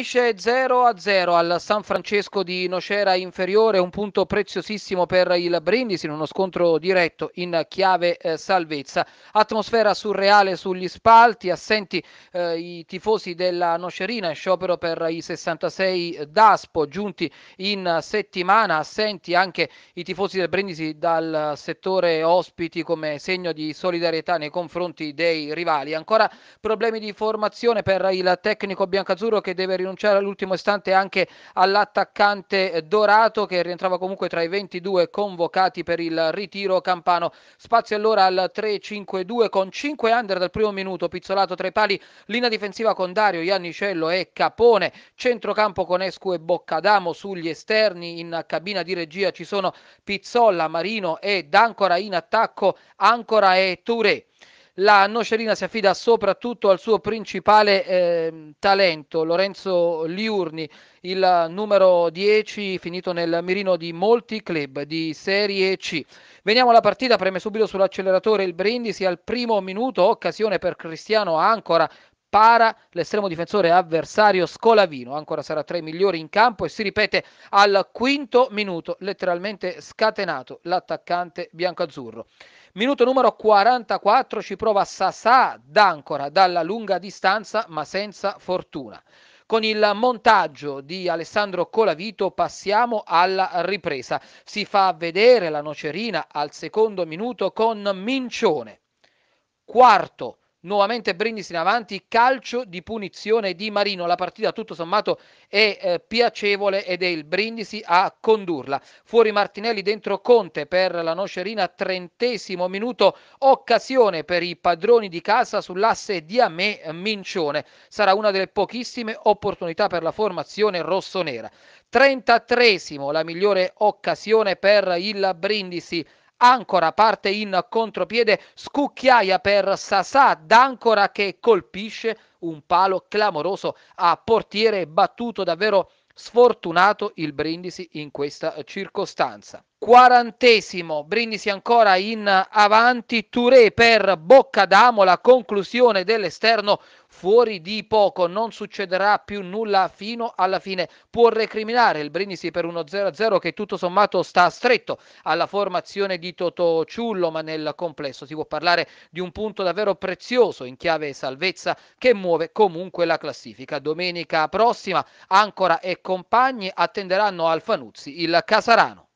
Finisce 0 a 0 al San Francesco di Nocera Inferiore, un punto preziosissimo per il Brindisi in uno scontro diretto in chiave eh, salvezza. Atmosfera surreale sugli spalti, assenti eh, i tifosi della Nocerina in sciopero per i 66 DASPO giunti in settimana, assenti anche i tifosi del Brindisi dal settore ospiti come segno di solidarietà nei confronti dei rivali. Ancora problemi di formazione per il tecnico biancazzurro che deve rinunciare rinunciare all'ultimo istante anche all'attaccante Dorato che rientrava comunque tra i 22 convocati per il ritiro campano. Spazio allora al 3-5-2 con 5 under dal primo minuto, pizzolato tra i pali, linea difensiva con Dario, Iannicello e Capone, centrocampo con Escu e Boccadamo sugli esterni, in cabina di regia ci sono Pizzolla, Marino e D'Ancora in attacco, Ancora e Touré la Nocerina si affida soprattutto al suo principale eh, talento, Lorenzo Liurni, il numero 10 finito nel mirino di molti club di Serie C. Veniamo alla partita, preme subito sull'acceleratore il Brindisi al primo minuto, occasione per Cristiano Ancora para l'estremo difensore avversario Scolavino, ancora sarà tra i migliori in campo e si ripete al quinto minuto, letteralmente scatenato l'attaccante bianco Minuto numero 44 ci prova Sasà d'Ancora dalla lunga distanza ma senza fortuna. Con il montaggio di Alessandro Colavito passiamo alla ripresa. Si fa vedere la nocerina al secondo minuto con Mincione. Quarto nuovamente Brindisi in avanti, calcio di punizione di Marino, la partita tutto sommato è eh, piacevole ed è il Brindisi a condurla. Fuori Martinelli, dentro Conte per la Nocerina, trentesimo minuto, occasione per i padroni di casa sull'asse di Amè Mincione. Sarà una delle pochissime opportunità per la formazione rossonera. 33 la migliore occasione per il Brindisi Ancora parte in contropiede, scucchiaia per Sasà, D'Ancora che colpisce un palo clamoroso a portiere battuto davvero sfortunato il Brindisi in questa circostanza. Quarantesimo, Brindisi ancora in avanti, Touré per Boccadamo la conclusione dell'esterno fuori di poco, non succederà più nulla fino alla fine. Può recriminare il Brindisi per uno 0-0 che tutto sommato sta stretto alla formazione di Toto Ciullo, ma nel complesso si può parlare di un punto davvero prezioso in chiave salvezza che muove comunque la classifica. Domenica prossima Ancora e compagni attenderanno Alfanuzzi il Casarano.